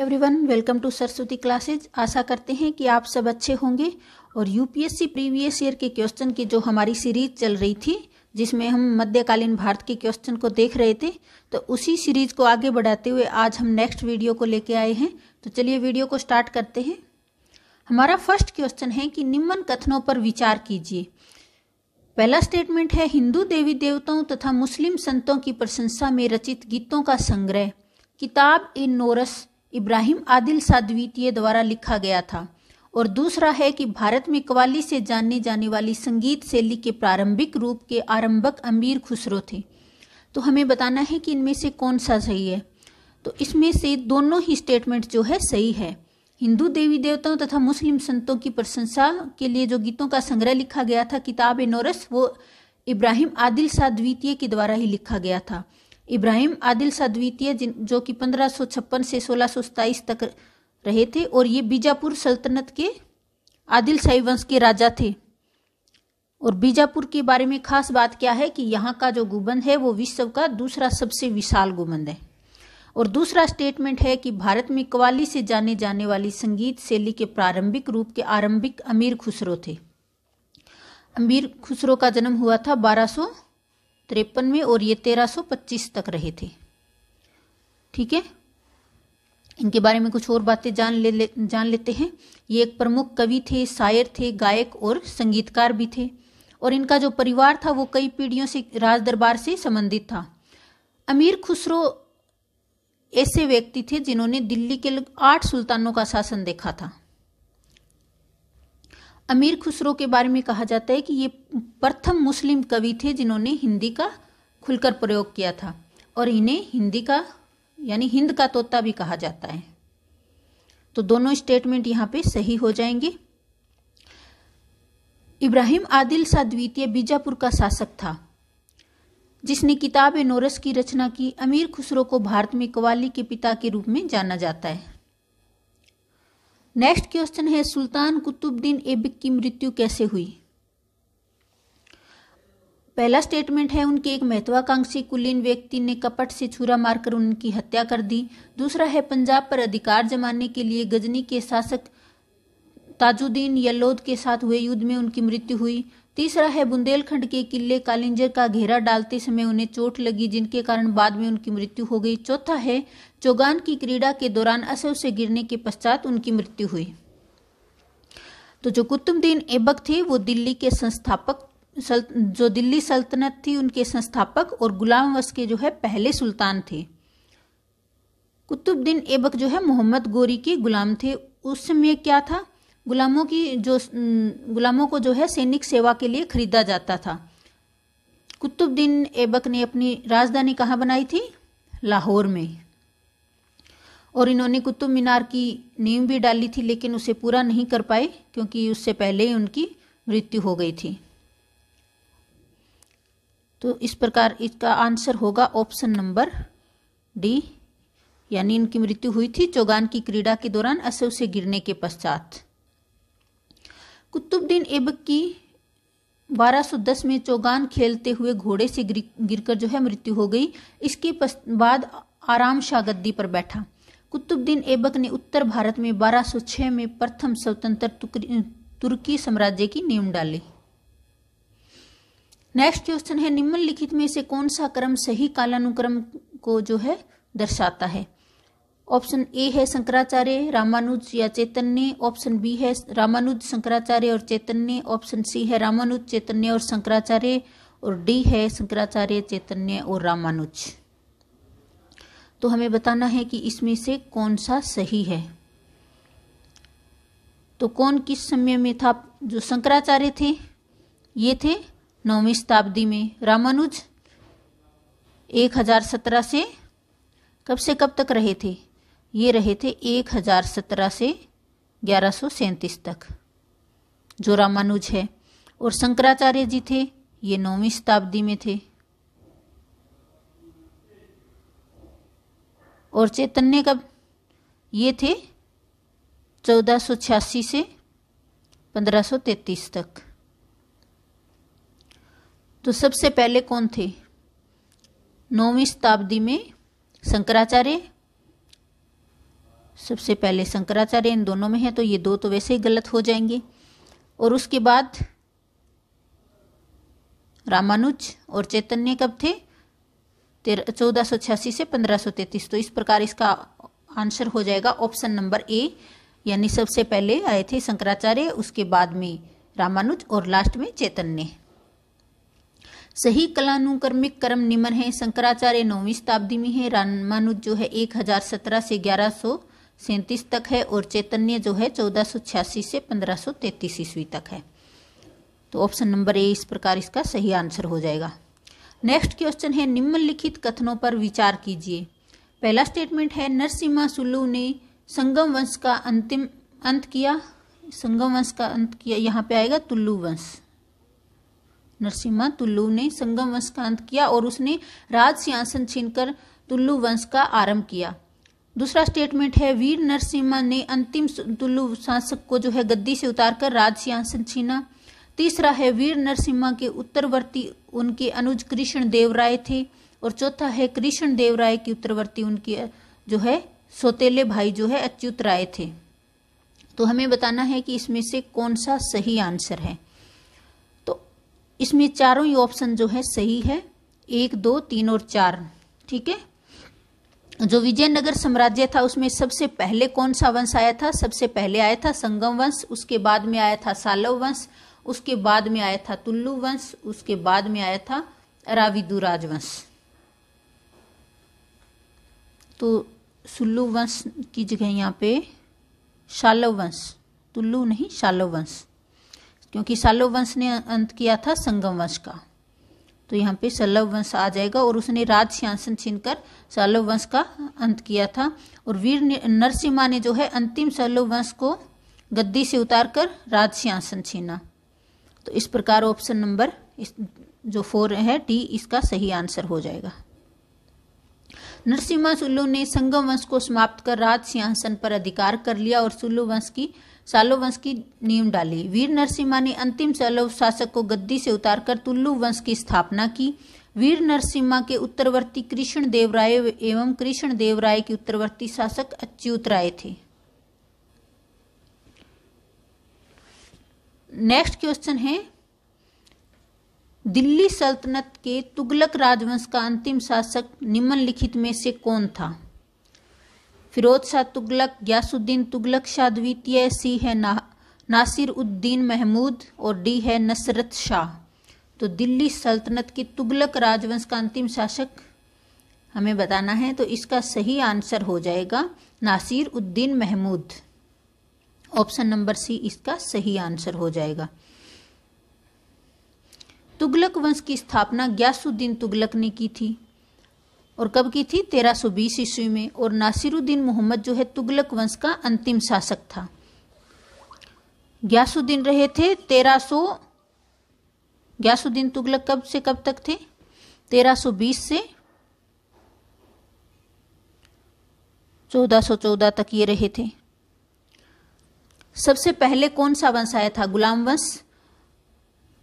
everyone welcome to Saraswati classes आशा करते हैं कि आप सब अच्छे होंगे और यूपीएससी प्रीवियस ईयर के क्वेश्चन की जो हमारी सीरीज चल रही थी जिसमें हम मध्यकालीन भारत के क्वेश्चन को देख रहे थे तो उसी सीरीज को आगे बढ़ाते हुए आज हम नेक्स्ट वीडियो को लेके आए हैं तो चलिए वीडियो को स्टार्ट करते हैं हमारा फर्स्ट क्वेश्चन है कि निम्न कथनों पर विचार कीजिए पहला स्टेटमेंट है हिंदू देवी देवताओं तथा मुस्लिम संतों की प्रशंसा में रचित गीतों का संग्रह किताब इन नोरस इब्राहिम आदिल सादवीतीय द्वारा लिखा गया था और दूसरा है कि भारत में कवाली से जानी जाने वाली संगीत शैली के प्रारंभिक रूप के आरंभक अमीर खुसरो थे तो हमें बताना है कि इनमें से कौन सा सही है तो इसमें से दोनों ही स्टेटमेंट जो है सही है हिंदू देवी देवताओं तथा मुस्लिम संतों की प्रशंसा के लिए जो गीतों का संग्रह लिखा गया था किताब नोरस वो इब्राहिम आदिल शाह द्वितीय के द्वारा ही लिखा गया था इब्राहिम आदिल शाह द्वितीय जो कि पंद्रह से सोलह तक रहे थे और ये बीजापुर सल्तनत के आदिल शाही वंश के राजा थे और बीजापुर के बारे में खास बात क्या है कि यहाँ का जो गुबंद है वो विश्व का दूसरा सबसे विशाल गुबंद है और दूसरा स्टेटमेंट है कि भारत में कवाली से जाने जाने वाली संगीत शैली के प्रारंभिक रूप के आरंभिक अमीर खुसरो थे अमीर खुसरो का जन्म हुआ था बारह तिरपन में और ये 1325 तक रहे थे ठीक है इनके बारे में कुछ और बातें जान ले, ले जान लेते हैं ये एक प्रमुख कवि थे शायर थे गायक और संगीतकार भी थे और इनका जो परिवार था वो कई पीढ़ियों से राज दरबार से संबंधित था अमीर खुसरो ऐसे व्यक्ति थे जिन्होंने दिल्ली के आठ सुल्तानों का शासन देखा था अमीर खुसरो के बारे में कहा जाता है कि ये प्रथम मुस्लिम कवि थे जिन्होंने हिंदी का खुलकर प्रयोग किया था और इन्हें हिंदी का यानी हिंद का तोता भी कहा जाता है तो दोनों स्टेटमेंट यहाँ पे सही हो जाएंगे इब्राहिम आदिल शाह द्वितीय बीजापुर का शासक था जिसने किताब नोरस की रचना की अमीर खुसरो को भारत में कवाली के पिता के रूप में जाना जाता है नेक्स्ट क्वेश्चन है सुल्तान कुतुबुद्दीन ऐबक की मृत्यु कैसे हुई पहला स्टेटमेंट है उनके एक महत्वाकांक्षी कुलीन व्यक्ति ने कपट से छुरा मारकर उनकी हत्या कर दी दूसरा है पंजाब पर अधिकार जमाने के लिए गजनी के शासक ताजुद्दीन यलोद के साथ हुए युद्ध में उनकी मृत्यु हुई तीसरा है बुंदेलखंड के किले कालिंजर का घेरा डालते समय उन्हें चोट लगी जिनके कारण बाद में उनकी मृत्यु हो गई चौथा है चौगान की क्रीड़ा के दौरान असव से गिरने के पश्चात उनकी मृत्यु हुई तो जो कुतुबद्दीन ऐबक थे वो दिल्ली के संस्थापक जो दिल्ली सल्तनत थी उनके संस्थापक और गुलाम वश के जो है पहले सुल्तान थे कुतुबद्दीन ऐबक जो है मोहम्मद गोरी के गुलाम थे उस समय क्या था गुलामों की जो गुलामों को जो है सैनिक सेवा के लिए खरीदा जाता था कुतुबुद्दीन ऐबक ने अपनी राजधानी कहाँ बनाई थी लाहौर में और इन्होंने कुतुब मीनार की नींव भी डाली थी लेकिन उसे पूरा नहीं कर पाए क्योंकि उससे पहले ही उनकी मृत्यु हो गई थी तो इस प्रकार इसका आंसर होगा ऑप्शन नंबर डी यानी इनकी मृत्यु हुई थी चौगान की क्रीड़ा के दौरान असव से गिरने के पश्चात कुतुबुद्दीन ऐबक की 1210 में चौगान खेलते हुए घोड़े से गिरकर जो है मृत्यु हो गई इसके बाद आराम शाह गद्दी पर बैठा कुतुबुद्दीन ऐबक ने उत्तर भारत में 1206 में प्रथम स्वतंत्र तुर्की साम्राज्य की नींव डाली नेक्स्ट क्वेश्चन है निम्नलिखित में से कौन सा क्रम सही कालानुक्रम को जो है दर्शाता है ऑप्शन ए है शंकराचार्य रामानुज या चैतन्य ऑप्शन बी है रामानुज शंकराचार्य और चैतन्य ऑप्शन सी है रामानुज चैतन्य और शंकराचार्य और डी है शंकराचार्य चैतन्य और रामानुज तो हमें बताना है कि इसमें से कौन सा सही है तो कौन किस समय में था जो शंकराचार्य थे ये थे नौवीं शताब्दी में रामानुज एक हजार सत्रह से कब से कब तक रहे थे ये रहे थे एक हजार सत्रह से ग्यारह सौ तक जो रामानुज है और शंकराचार्य जी थे ये नौवीं शताब्दी में थे और चैतन्य का ये थे चौदह सौ छियासी से पंद्रह सौ तैतीस तक तो सबसे पहले कौन थे नौवीं शताब्दी में शंकराचार्य सबसे पहले शंकराचार्य इन दोनों में है तो ये दो तो वैसे ही गलत हो जाएंगे और उसके बाद रामानुज और चैतन्य कब थे तेरह चौदह सौ छियासी से पंद्रह सौ तैतीस तो इस प्रकार इसका आंसर हो जाएगा ऑप्शन नंबर ए यानी सबसे पहले आए थे शंकराचार्य उसके बाद में रामानुज और लास्ट में चैतन्य सही कलानुकर्मिक कर्म निमन है शंकराचार्य नौवीं शताब्दी में है रामानुज जो है एक हजार सत्रह से ग्यारह सौ सैंतीस तक है और चैतन्य जो है चौदह सौ छियासी से पंद्रह सौ तैतीस ईस्वी तक है तो ऑप्शन नंबर ए इस प्रकार इसका सही आंसर हो जाएगा नेक्स्ट क्वेश्चन है निम्नलिखित कथनों पर विचार कीजिए पहला स्टेटमेंट है नरसिम्हा सुल्लू ने संगम वंश का अंतिम अंत किया संगम वंश का अंत किया यहाँ पे आएगा तुल्लू वंश नरसिम्हा तुल्लू ने संगम वंश का अंत किया और उसने राज सिंहासन छीनकर तुल्लू वंश का आरंभ किया दूसरा स्टेटमेंट है वीर नरसिम्हा ने अंतिम दुल्लु शासक को जो है गद्दी से उतारकर राज सिंहासन छीना तीसरा है वीर नरसिम्हा के उत्तरवर्ती उनके अनुज कृष्ण देवराय थे और चौथा है कृष्ण देवराय की उत्तरवर्ती उनके जो है सोतेले भाई जो है अच्युत राय थे तो हमें बताना है कि इसमें से कौन सा सही आंसर है तो इसमें चारों ही ऑप्शन जो है सही है एक दो तीन और चार ठीक है जो विजयनगर साम्राज्य था उसमें सबसे पहले कौन सा वंश आया था सबसे पहले आया था संगम वंश उसके बाद में आया था सालव वंश उसके बाद में आया था तुल्लु वंश उसके बाद में आया था राविदू राजवंश तो सुल्लु वंश की जगह यहाँ पे शालव वंश तुल्लु नहीं शालव वंश क्योंकि शालव वंश ने अंत किया था संगम वंश का तो यहाँ पे सल्लभ वंश आ जाएगा और उसने राज सिंहासन छीनकर सल्लभ वंश का अंत किया था और वीर नरसिम्हा ने जो है अंतिम सल्लभ वंश को गद्दी से उतारकर राज सिंहासन छीना तो इस प्रकार ऑप्शन नंबर जो फोर है डी इसका सही आंसर हो जाएगा नरसिम्हा सुल्लू ने संगम वंश को समाप्त कर राज सिंहासन पर अधिकार कर लिया और सुल्लू वंश की सालो वंश की नींव डाली वीर नरसिम्हा ने अंतिम सालो शासक को गद्दी से उतारकर तुल्लू वंश की स्थापना की वीर नरसिम्हा के उत्तरवर्ती कृष्ण देवराय राय एवं कृष्ण देवराय राय के उत्तरवर्ती शासक अच्युत राय थे नेक्स्ट क्वेश्चन है दिल्ली सल्तनत के तुगलक राजवंश का अंतिम शासक निम्नलिखित में से कौन था फिरोज शाह तुगलक ग्यासुद्दीन तुगलक शाह द्वितीय सी है ना नासिर उद्दीन महमूद और डी है नसरत शाह तो दिल्ली सल्तनत की तुगलक राजवंश का अंतिम शासक हमें बताना है तो इसका सही आंसर हो जाएगा Nasir Uddin Mahmud option number C इसका सही आंसर हो जाएगा तुगलक वंश की स्थापना ग्यासुद्दीन तुगलक ने की थी और कब की थी 1320 ईस्वी में और नासिरुद्दीन मोहम्मद जो है तुगलक वंश का अंतिम शासक था ग्यासुद्दीन रहे थे 1300 ग्यासुद्दीन तुगलक कब से कब तक थे 1320 से 1414 तक ये रहे थे सबसे पहले कौन सा वंश आया था गुलाम वंश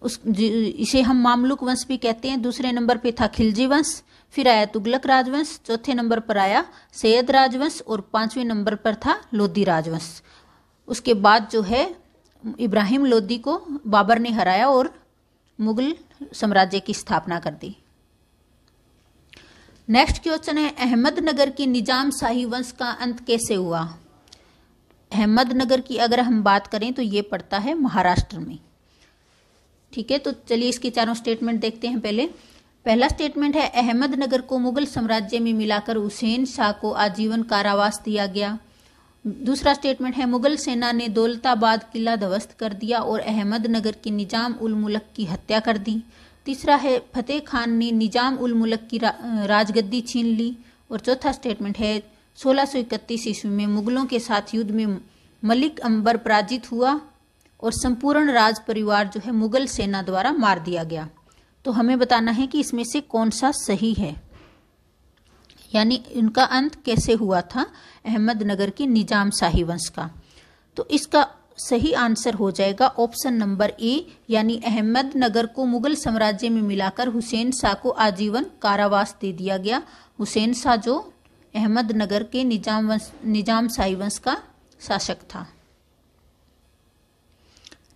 उस इसे हम मामलुक वंश भी कहते हैं दूसरे नंबर पे था खिलजी वंश फिर आया तुगलक राजवंश चौथे नंबर पर आया सैयद राजवंश और पांचवें नंबर पर था लोधी राजवंश उसके बाद जो है इब्राहिम लोदी को बाबर ने हराया और मुगल साम्राज्य की स्थापना कर दी नेक्स्ट क्वेश्चन है अहमदनगर की निजाम शाही वंश का अंत कैसे हुआ अहमदनगर की अगर हम बात करें तो ये पड़ता है महाराष्ट्र में ठीक है तो चलिए इसके चारों स्टेटमेंट देखते हैं पहले पहला स्टेटमेंट है अहमदनगर को मुगल साम्राज्य में मिलाकर हुसैन शाह को आजीवन कारावास दिया गया दूसरा स्टेटमेंट है मुगल सेना ने दौलताबाद किला ध्वस्त कर दिया और अहमदनगर के निजाम उल मुलक की हत्या कर दी तीसरा है फतेह खान ने निजाम उल मुलक की रा, राजगद्दी छीन ली और चौथा स्टेटमेंट है इकतीस ईस्वी में मुगलों के साथ युद्ध में मलिक अंबर पराजित हुआ और संपूर्ण राज परिवार जो है मुगल सेना द्वारा मार दिया गया तो हमें बताना है कि इसमें से कौन सा सही है यानी उनका अंत कैसे हुआ था अहमदनगर के निजाम शाही वंश का तो इसका सही आंसर हो जाएगा ऑप्शन नंबर ए यानी अहमदनगर को मुगल साम्राज्य में मिलाकर हुसैन शाह को आजीवन कारावास दे दिया गया हुसैन शाह जो अहमदनगर के निजाम वंश निजाम शाही वंश का शासक था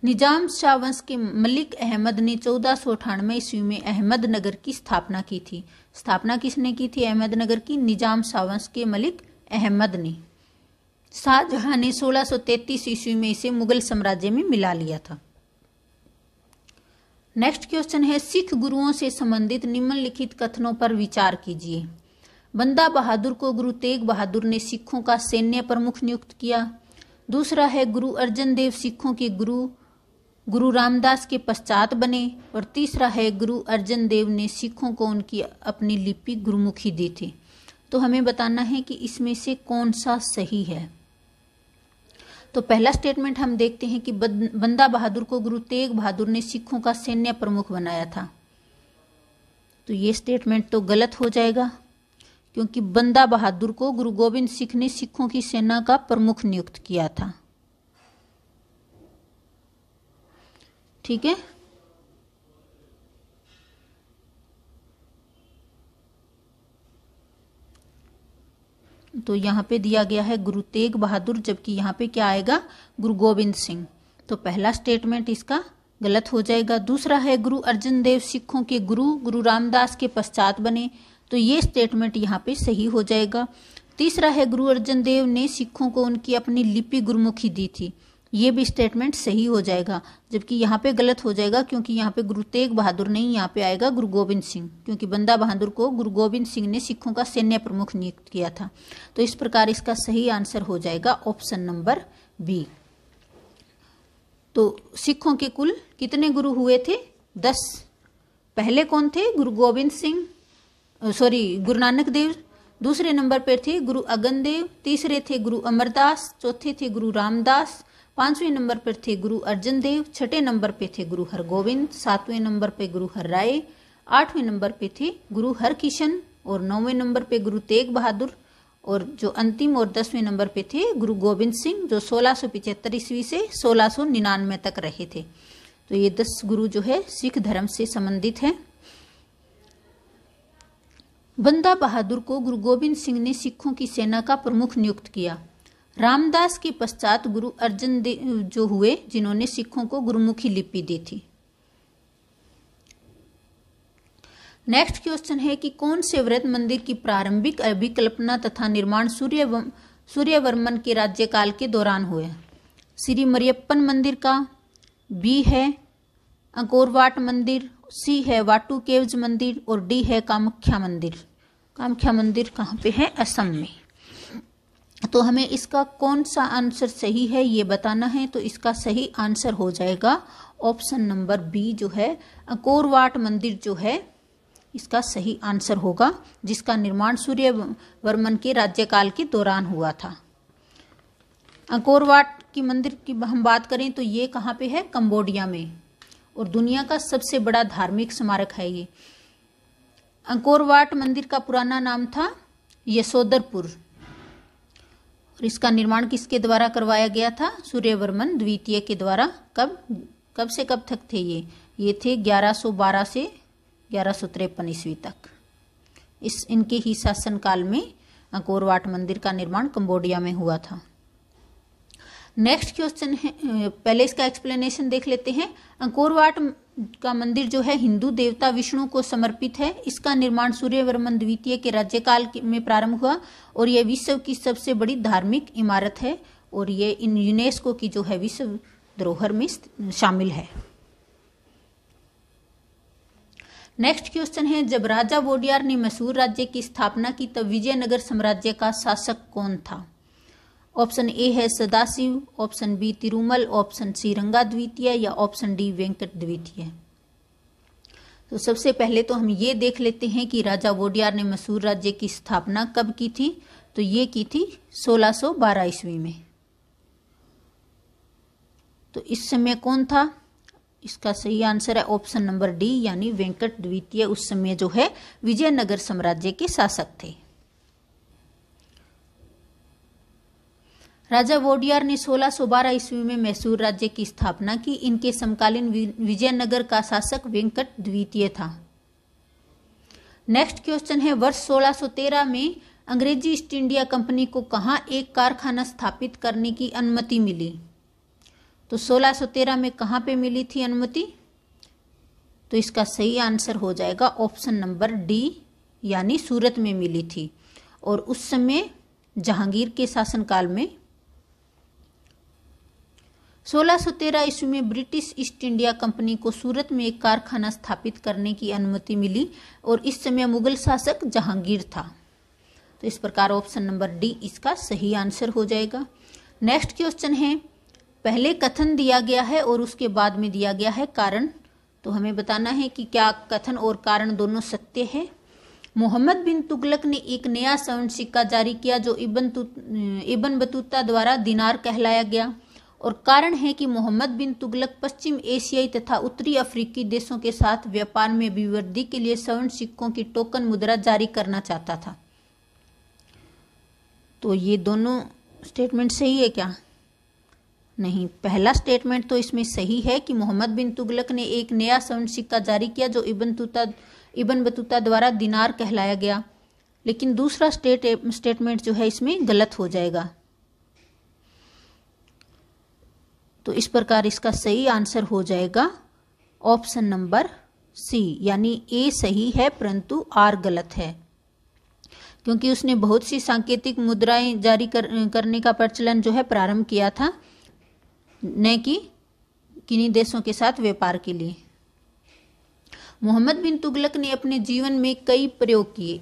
निजाम शाह वंश के मलिक अहमद ने चौदह सौ अठानवे ईस्वी में अहमदनगर की स्थापना की थी स्थापना किसने की थी अहमदनगर की निजाम शाह वंश के मलिक अहमद ने शाहजहां ने तैतीस ईस्वी में इसे मुगल साम्राज्य में मिला लिया था नेक्स्ट क्वेश्चन है सिख गुरुओं से संबंधित निम्नलिखित कथनों पर विचार कीजिए बंदा बहादुर को गुरु तेग बहादुर ने सिखों का सैन्य प्रमुख नियुक्त किया दूसरा है गुरु अर्जन देव सिखों के गुरु गुरु रामदास के पश्चात बने और तीसरा है गुरु अर्जन देव ने सिखों को उनकी अपनी लिपि गुरुमुखी दी थी तो हमें बताना है कि इसमें से कौन सा सही है तो पहला स्टेटमेंट हम देखते हैं कि बंदा बहादुर को गुरु तेग बहादुर ने सिखों का सैन्य प्रमुख बनाया था तो ये स्टेटमेंट तो गलत हो जाएगा क्योंकि बंदा बहादुर को गुरु गोविंद सिख ने सिखों की सेना का प्रमुख नियुक्त किया था ठीक है तो यहाँ पे दिया गया है गुरु तेग बहादुर जबकि यहाँ पे क्या आएगा गुरु गोविंद सिंह तो पहला स्टेटमेंट इसका गलत हो जाएगा दूसरा है गुरु अर्जन देव सिखों के गुरु गुरु रामदास के पश्चात बने तो ये स्टेटमेंट यहाँ पे सही हो जाएगा तीसरा है गुरु अर्जन देव ने सिखों को उनकी अपनी लिपि गुरुमुखी दी थी ये भी स्टेटमेंट सही हो जाएगा जबकि यहाँ पे गलत हो जाएगा क्योंकि यहाँ पे गुरु तेग बहादुर नहीं यहाँ पे आएगा गुरु गोविंद सिंह क्योंकि बंदा बहादुर को गुरु गोविंद सिंह ने सिखों का सैन्य प्रमुख नियुक्त किया था तो इस प्रकार इसका सही आंसर हो जाएगा ऑप्शन नंबर बी तो सिखों के कुल कितने गुरु हुए थे दस पहले कौन थे गुरु गोविंद सिंह सॉरी गुरु नानक देव दूसरे नंबर पर थे गुरु अगन देव तीसरे थे गुरु अमरदास चौथे थे गुरु रामदास पांचवें नंबर पर थे गुरु अर्जन देव छठे नंबर पे थे गुरु हरगोविंद सातवें नंबर पे गुरु हर राय आठवें नंबर पे थे गुरु हर किशन और नौवें नंबर पे गुरु तेग बहादुर और जो अंतिम और दसवें नंबर पे थे गुरु गोविंद सिंह जो सोलह सौ पिछहत्तर ईस्वी से सोलह सो निन्यानवे तक रहे थे तो ये दस गुरु जो है सिख धर्म से संबंधित हैं बंदा बहादुर को गुरु गोविंद सिंह ने सिखों की सेना का प्रमुख नियुक्त किया रामदास के पश्चात गुरु अर्जन देव जो हुए जिन्होंने सिखों को गुरुमुखी लिपि दी थी नेक्स्ट क्वेश्चन है कि कौन से व्रत मंदिर की प्रारंभिक अभिकल्पना तथा निर्माण सूर्य सूर्यवर्मन के राज्यकाल के दौरान हुए श्री मरियप्पन मंदिर का बी है अंकोरवाट मंदिर सी है वाटू केवज मंदिर और डी है कामाख्या मंदिर कामख्या मंदिर कहाँ पे है असम में तो हमें इसका कौन सा आंसर सही है ये बताना है तो इसका सही आंसर हो जाएगा ऑप्शन नंबर बी जो है कोरवाट मंदिर जो है इसका सही आंसर होगा जिसका निर्माण सूर्य वर्मन के राज्यकाल के दौरान हुआ था अंकोरवाट की मंदिर की हम बात करें तो ये कहाँ पे है कंबोडिया में और दुनिया का सबसे बड़ा धार्मिक स्मारक है ये अंकोरवाट मंदिर का पुराना नाम था यशोदरपुर और इसका निर्माण किसके द्वारा करवाया गया था सूर्यवर्मन द्वितीय के द्वारा कब कब से कब तक थे ये ये थे 1112 से ग्यारह सौ तिरपन ईस्वी तक इस इनके ही शासनकाल में कोरवाट मंदिर का निर्माण कंबोडिया में हुआ था नेक्स्ट क्वेश्चन है पहले इसका एक्सप्लेनेशन देख लेते हैं अंकोरवाट का मंदिर जो है हिंदू देवता विष्णु को समर्पित है इसका निर्माण सूर्यवर्मन द्वितीय के राज्यकाल में प्रारंभ हुआ और यह विश्व की सबसे बड़ी धार्मिक इमारत है और ये इन यूनेस्को की जो है विश्व धरोहर में शामिल है नेक्स्ट क्वेश्चन है जब राजा वोडियार ने मैसूर राज्य की स्थापना की तब विजयनगर साम्राज्य का शासक कौन था ऑप्शन ए है Sadashiv option B Tirumal option C Ranga द्वितीय या ऑप्शन डी वेंकट द्वितीय तो सबसे पहले तो हम ये देख लेते हैं कि राजा वोडियार ने मसूर राज्य की स्थापना कब की थी तो ये की थी 1612 ईस्वी में तो इस समय कौन था इसका सही आंसर है ऑप्शन नंबर डी यानी वेंकट द्वितीय उस समय जो है विजयनगर साम्राज्य के शासक थे राजा वोडियार ने 1612 ईस्वी में मैसूर राज्य की स्थापना की इनके समकालीन विजयनगर का शासक वेंकट द्वितीय था नेक्स्ट क्वेश्चन है वर्ष 1613 में अंग्रेजी ईस्ट इंडिया कंपनी को कहाँ एक कारखाना स्थापित करने की अनुमति मिली तो 1613 में कहाँ पे मिली थी अनुमति तो इसका सही आंसर हो जाएगा ऑप्शन नंबर डी यानी सूरत में मिली थी और उस समय जहांगीर के शासनकाल में 1613 ईस्वी में ब्रिटिश ईस्ट इंडिया कंपनी को सूरत में एक कारखाना स्थापित करने की अनुमति मिली और इस समय मुगल शासक जहांगीर था तो इस प्रकार ऑप्शन नंबर डी इसका सही आंसर हो जाएगा नेक्स्ट क्वेश्चन है पहले कथन दिया गया है और उसके बाद में दिया गया है कारण तो हमें बताना है कि क्या कथन और कारण दोनों सत्य है मोहम्मद बिन तुगलक ने एक नया स्वर्ण सिक्का जारी किया जो इबन इबन बतूता द्वारा दिनार कहलाया गया और कारण है कि मोहम्मद बिन तुगलक पश्चिम एशियाई तथा उत्तरी अफ्रीकी देशों के साथ व्यापार में अभिवृद्धि के लिए स्वर्ण सिक्कों की टोकन मुद्रा जारी करना चाहता था तो ये दोनों स्टेटमेंट सही है क्या नहीं पहला स्टेटमेंट तो इसमें सही है कि मोहम्मद बिन तुगलक ने एक नया स्वर्ण सिक्का जारी किया जो इबन तुता इबन बतूता द्वारा दिनार कहलाया गया लेकिन दूसरा स्टेट स्टेटमेंट जो है इसमें गलत हो जाएगा तो इस प्रकार इसका सही आंसर हो जाएगा ऑप्शन नंबर सी यानी ए सही है परंतु आर गलत है क्योंकि उसने बहुत सी सांकेतिक मुद्राएं जारी कर, करने का प्रचलन जो है प्रारंभ किया था न कि किन्हीं देशों के साथ व्यापार के लिए मोहम्मद बिन तुगलक ने अपने जीवन में कई प्रयोग किए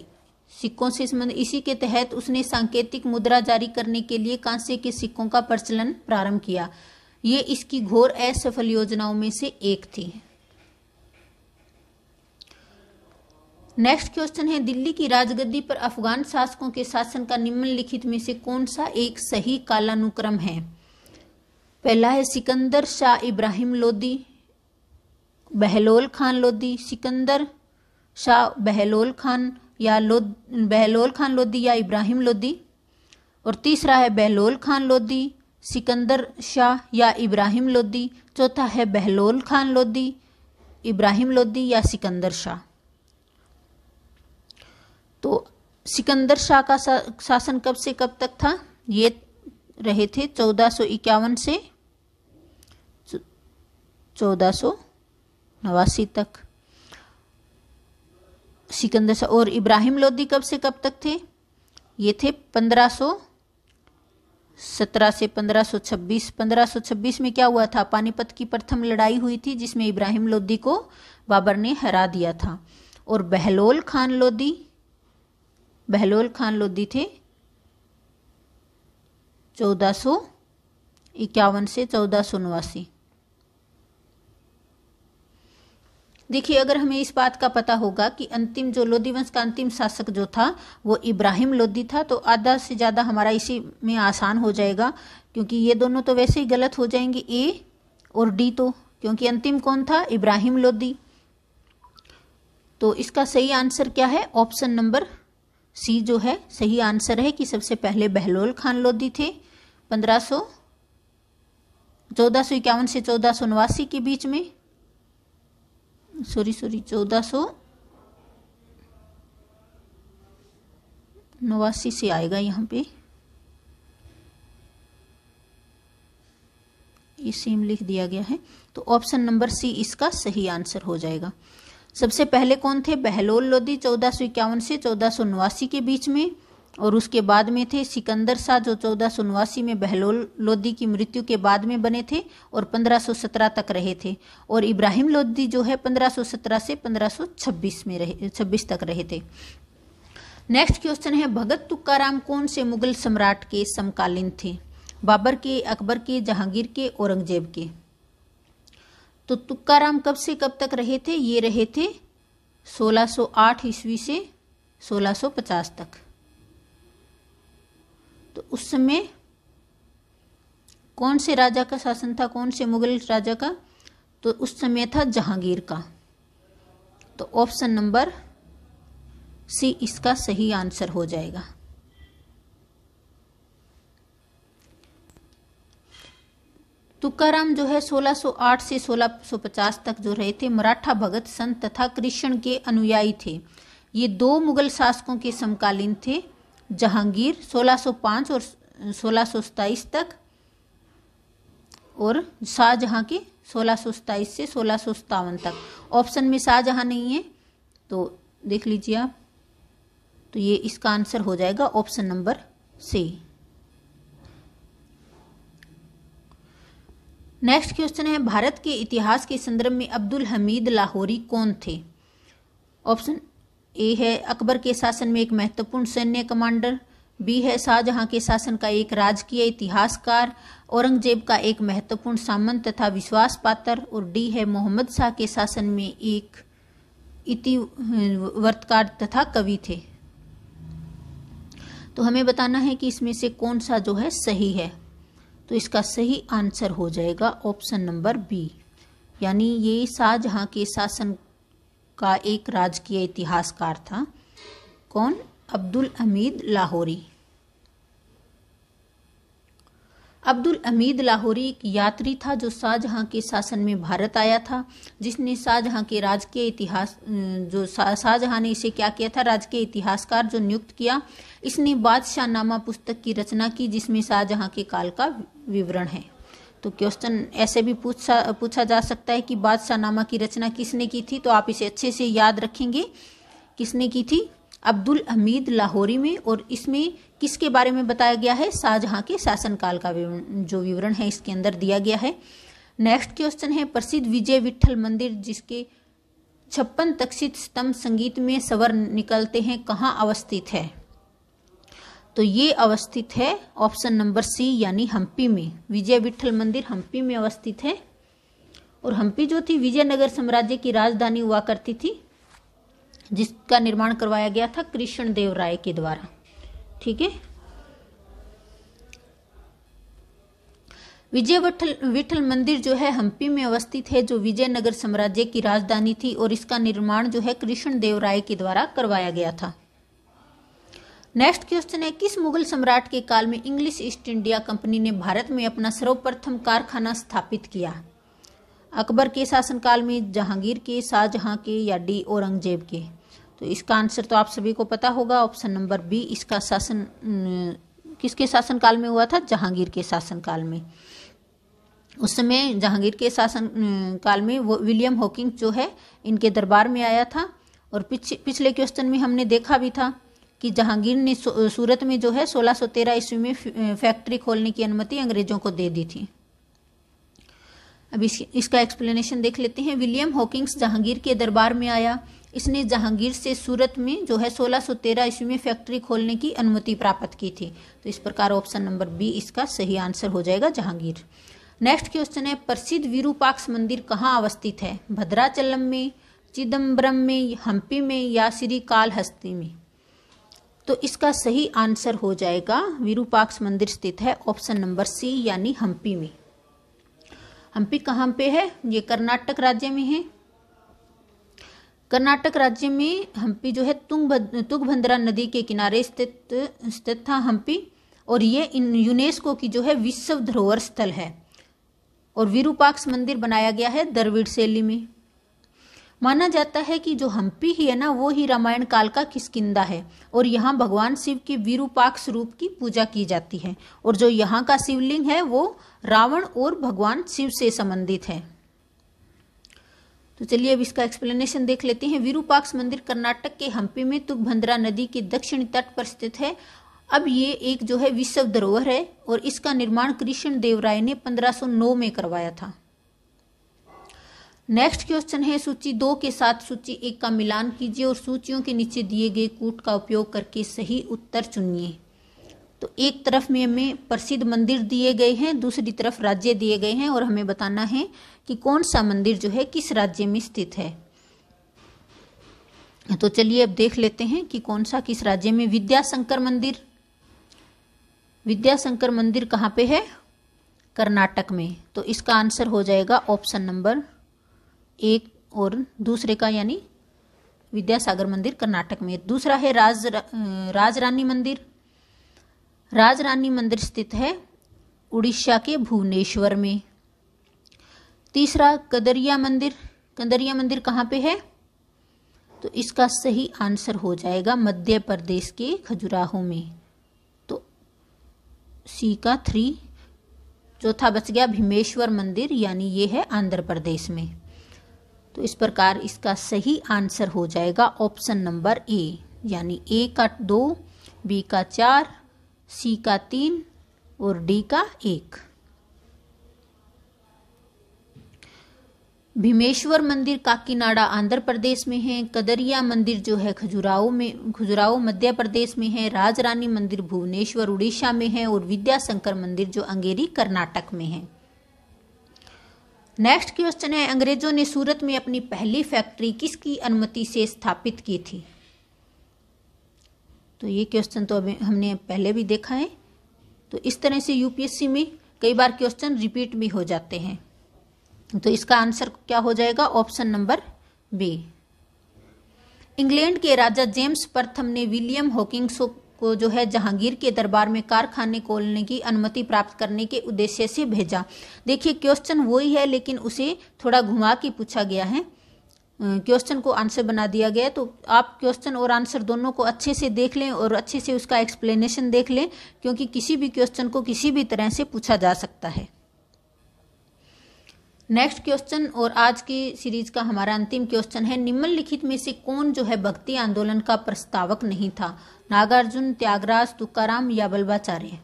सिक्कों से संबंधित इसी के तहत उसने सांकेतिक मुद्रा जारी करने के लिए कांसे के सिक्कों का प्रचलन प्रारंभ किया ये इसकी घोर असफल योजनाओं में से एक थी नेक्स्ट क्वेश्चन है दिल्ली की राजगद्दी पर अफगान शासकों के शासन का निम्नलिखित में से कौन सा एक सही कालानुक्रम है पहला है सिकंदर शाह इब्राहिम लोदी बहलोल खान लोदी सिकंदर शाह बहलोल खान या लोद बहलोल खान लोदी या इब्राहिम लोदी और तीसरा है बहलोल खान लोदी सिकंदर शाह या इब्राहिम लोदी चौथा है बहलोल खान लोदी इब्राहिम लोदी या सिकंदर शाह तो सिकंदर शाह का सा, शासन कब से कब तक था ये रहे थे चौदह सौ इक्यावन से चौदह सौ नवासी तक सिकंदर शाह और इब्राहिम लोदी कब से कब तक थे ये थे पंद्रह सौ सत्रह से पंद्रह सौ छब्बीस पंद्रह सौ छब्बीस में क्या हुआ था पानीपत की प्रथम लड़ाई हुई थी जिसमें इब्राहिम लोदी को बाबर ने हरा दिया था और बहलोल खान लोदी बहलोल खान लोदी थे चौदह सौ इक्यावन से चौदह सौ नवासी देखिए अगर हमें इस बात का पता होगा कि अंतिम जो लोधी वंश का अंतिम शासक जो था वो इब्राहिम लोधी था तो आधा से ज़्यादा हमारा इसी में आसान हो जाएगा क्योंकि ये दोनों तो वैसे ही गलत हो जाएंगे ए और डी तो क्योंकि अंतिम कौन था इब्राहिम लोधी तो इसका सही आंसर क्या है ऑप्शन नंबर सी जो है सही आंसर है कि सबसे पहले बहलोल खान लोधी थे पंद्रह सौ चौदह सौ इक्यावन से चौदह सौ नवासी के बीच में सॉरी सॉरी चौदह सौ नवासी से आएगा यहाँ पे ये सेम लिख दिया गया है तो ऑप्शन नंबर सी इसका सही आंसर हो जाएगा सबसे पहले कौन थे बहलोल लोधी चौदह इक्यावन से चौदह सौ नवासी के बीच में और उसके बाद में थे सिकंदर शाह जो चौदह में बहलोल लोदी की मृत्यु के बाद में बने थे और पंद्रह सत्रह तक रहे थे और इब्राहिम लोदी जो है पंद्रह सत्रह से पंद्रह छब्बीस में रहे छब्बीस तक रहे थे नेक्स्ट क्वेश्चन है भगत तुकाराम कौन से मुगल सम्राट के समकालीन थे बाबर के अकबर के जहांगीर के औरंगजेब के तो तुकाराम कब से कब तक रहे थे ये रहे थे 1608 ईस्वी से 1650 तक तो उस समय कौन से राजा का शासन था कौन से मुगल राजा का तो उस समय था जहांगीर का तो ऑप्शन नंबर सी इसका सही आंसर हो जाएगा तुकाराम जो है 1608 से 1650 तक जो रहे थे मराठा भगत संत तथा कृष्ण के अनुयायी थे ये दो मुगल शासकों के समकालीन थे जहांगीर 1605 और सोलह तक और शाहजहाँ के सोलह से सोलह तक ऑप्शन में शाहजहाँ नहीं है तो देख लीजिए आप तो ये इसका आंसर हो जाएगा option number C next question है भारत के इतिहास के संदर्भ में अब्दुल हमीद लाहौरी कौन थे ऑप्शन ए है अकबर के शासन में एक महत्वपूर्ण सैन्य कमांडर बी है शाहजहां के शासन का एक राजकीय इतिहासकार औरंगजेब का एक महत्वपूर्ण सामंत तथा विश्वास पात्र और डी है मोहम्मद शाह के शासन में एक वर्तकार तथा कवि थे तो हमें बताना है कि इसमें से कौन सा जो है सही है तो इसका सही आंसर हो जाएगा ऑप्शन नंबर बी यानी ये शाहजहां के शासन का एक राजकीय इतिहासकार था कौन अब्दुल अमीद लाहौरी अब्दुल अमीद लाहौरी एक यात्री था जो शाहजहां के शासन में भारत आया था जिसने शाहजहां के राजकीय इतिहास जो शाहजहां ने इसे क्या किया था राजकीय इतिहासकार जो नियुक्त किया इसने बादशाहनामा पुस्तक की रचना की जिसमें शाहजहां के काल का विवरण है तो क्वेश्चन ऐसे भी पूछा पूछा जा सकता है कि बादशाह नामा की रचना किसने की थी तो आप इसे अच्छे से याद रखेंगे किसने की थी अब्दुल हमीद लाहौरी में और इसमें किसके बारे में बताया गया है शाहजहाँ के शासनकाल का जो विवरण है इसके अंदर दिया गया है नेक्स्ट क्वेश्चन है प्रसिद्ध विजय विठल मंदिर जिसके छप्पन तक्षित स्तंभ संगीत में सवर निकलते हैं कहाँ अवस्थित है तो ये अवस्थित है ऑप्शन नंबर सी यानी हम्पी में विजय विठल मंदिर हम्पी में अवस्थित है और हम्पी जो थी विजयनगर साम्राज्य की राजधानी हुआ करती थी जिसका निर्माण करवाया गया था कृष्ण देव राय के द्वारा ठीक है विजय विठल विठल मंदिर जो है हम्पी में अवस्थित है जो विजयनगर साम्राज्य की राजधानी थी और इसका निर्माण जो है कृष्ण देव राय के द्वारा करवाया गया था नेक्स्ट क्वेश्चन है किस मुगल सम्राट के काल में इंग्लिश ईस्ट इंडिया कंपनी ने भारत में अपना सर्वप्रथम कारखाना स्थापित किया अकबर के शासनकाल में जहांगीर के शाहजहां के या डी औरंगजेब के तो इसका आंसर तो आप सभी को पता होगा ऑप्शन नंबर बी इसका शासन किसके शासनकाल में हुआ था जहांगीर के शासनकाल में उस समय जहांगीर के शासन काल में वो विलियम हॉकिंग जो है इनके दरबार में आया था और पिछ, पिछले क्वेश्चन में हमने देखा भी था कि जहांगीर ने सूरत में जो है 1613 ईस्वी में फैक्ट्री खोलने की अनुमति अंग्रेजों को दे दी थी अब इस, इसका एक्सप्लेनेशन देख लेते हैं विलियम हॉकिंग्स जहांगीर के दरबार में आया इसने जहांगीर से सूरत में जो है 1613 ईस्वी में फैक्ट्री खोलने की अनुमति प्राप्त की थी तो इस प्रकार ऑप्शन नंबर बी इसका सही आंसर हो जाएगा जहांगीर नेक्स्ट क्वेश्चन है प्रसिद्ध वीरूपाक्ष मंदिर कहाँ अवस्थित है भद्राचलम में चिदम्बरम में हम्पी में या श्री कालहस्ती में तो इसका सही आंसर हो जाएगा विरूपाक्ष मंदिर स्थित है ऑप्शन नंबर सी यानी हम्पी में हम्पी कहाँ पे है ये कर्नाटक राज्य में है कर्नाटक राज्य में हम्पी जो है तुंग तुंगभद्रा नदी के किनारे स्थित स्थित था हम्पी और ये इन यूनेस्को की जो है विश्व धरोहर स्थल है और विरूपाक्ष मंदिर बनाया गया है द्रविड़ शैली में माना जाता है कि जो हम्पी ही है ना वो ही रामायण काल का किसकिंदा है और यहाँ भगवान शिव के विरूपाक्ष रूप की पूजा की जाती है और जो यहाँ का शिवलिंग है वो रावण और भगवान शिव से संबंधित है तो चलिए अब इसका एक्सप्लेनेशन देख लेते हैं विरूपाक्ष मंदिर कर्नाटक के हम्पी में तुकभंद्रा नदी के दक्षिणी तट पर स्थित है अब ये एक जो है विश्व धरोहर है और इसका निर्माण कृष्ण देवराय ने 1509 में करवाया था नेक्स्ट क्वेश्चन है सूची दो के साथ सूची एक का मिलान कीजिए और सूचियों के नीचे दिए गए कूट का उपयोग करके सही उत्तर चुनिए तो एक तरफ में हमें प्रसिद्ध मंदिर दिए गए हैं दूसरी तरफ राज्य दिए गए हैं और हमें बताना है कि कौन सा मंदिर जो है किस राज्य में स्थित है तो चलिए अब देख लेते हैं कि कौन सा किस राज्य में विद्याशंकर मंदिर विद्याशंकर मंदिर कहाँ पे है कर्नाटक में तो इसका आंसर हो जाएगा ऑप्शन नंबर एक और दूसरे का यानी विद्यासागर मंदिर कर्नाटक में दूसरा है राज राज रानी मंदिर राज रानी मंदिर स्थित है उड़ीसा के भुवनेश्वर में तीसरा कदरिया मंदिर कंदरिया मंदिर कहाँ पे है तो इसका सही आंसर हो जाएगा मध्य प्रदेश के खजुराहो में तो सी का थ्री चौथा बच गया भीमेश्वर मंदिर यानी ये है आंध्र प्रदेश में तो इस प्रकार इसका सही आंसर हो जाएगा ऑप्शन नंबर ए यानी ए का दो बी का चार सी का तीन और डी का एक भीमेश्वर मंदिर काकीनाडा आंध्र प्रदेश में है कदरिया मंदिर जो है खजुराहो में खजुराहो मध्य प्रदेश में है राजरानी मंदिर भुवनेश्वर उड़ीसा में है और विद्याशंकर मंदिर जो अंगेरी कर्नाटक में है नेक्स्ट क्वेश्चन है अंग्रेजों ने सूरत में अपनी पहली फैक्ट्री किसकी अनुमति से स्थापित की थी तो ये क्वेश्चन तो अभी हमने पहले भी देखा है तो इस तरह से यूपीएससी में कई बार क्वेश्चन रिपीट भी हो जाते हैं तो इसका आंसर क्या हो जाएगा ऑप्शन नंबर बी इंग्लैंड के राजा जेम्स प्रथम ने विलियम हॉकिंग्स को जो है जहांगीर के दरबार में कारखाने खोलने की अनुमति प्राप्त करने के उद्देश्य से भेजा देखिए क्वेश्चन वही है लेकिन उसे थोड़ा घुमा के पूछा गया है क्वेश्चन को आंसर बना दिया गया तो आप क्वेश्चन और आंसर दोनों को अच्छे से देख लें और अच्छे से उसका एक्सप्लेनेशन देख लें क्योंकि किसी भी क्वेश्चन को किसी भी तरह से पूछा जा सकता है नेक्स्ट क्वेश्चन और आज की सीरीज का हमारा अंतिम क्वेश्चन है निम्नलिखित में से कौन जो है भक्ति आंदोलन का प्रस्तावक नहीं था नागार्जुन त्यागराज तुकाराम या बल्बाचार्य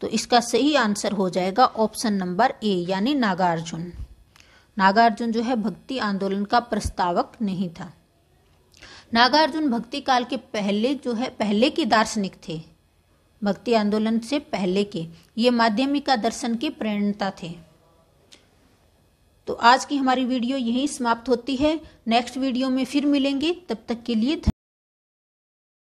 तो इसका सही आंसर हो जाएगा ऑप्शन नंबर ए यानी नागार्जुन नागार्जुन जो है भक्ति आंदोलन का प्रस्तावक नहीं था नागार्जुन भक्ति काल के पहले जो है पहले के दार्शनिक थे भक्ति आंदोलन से पहले के ये माध्यमिका दर्शन के प्रेरणता थे तो आज की हमारी वीडियो यहीं समाप्त होती है नेक्स्ट वीडियो में फिर मिलेंगे तब तक के लिए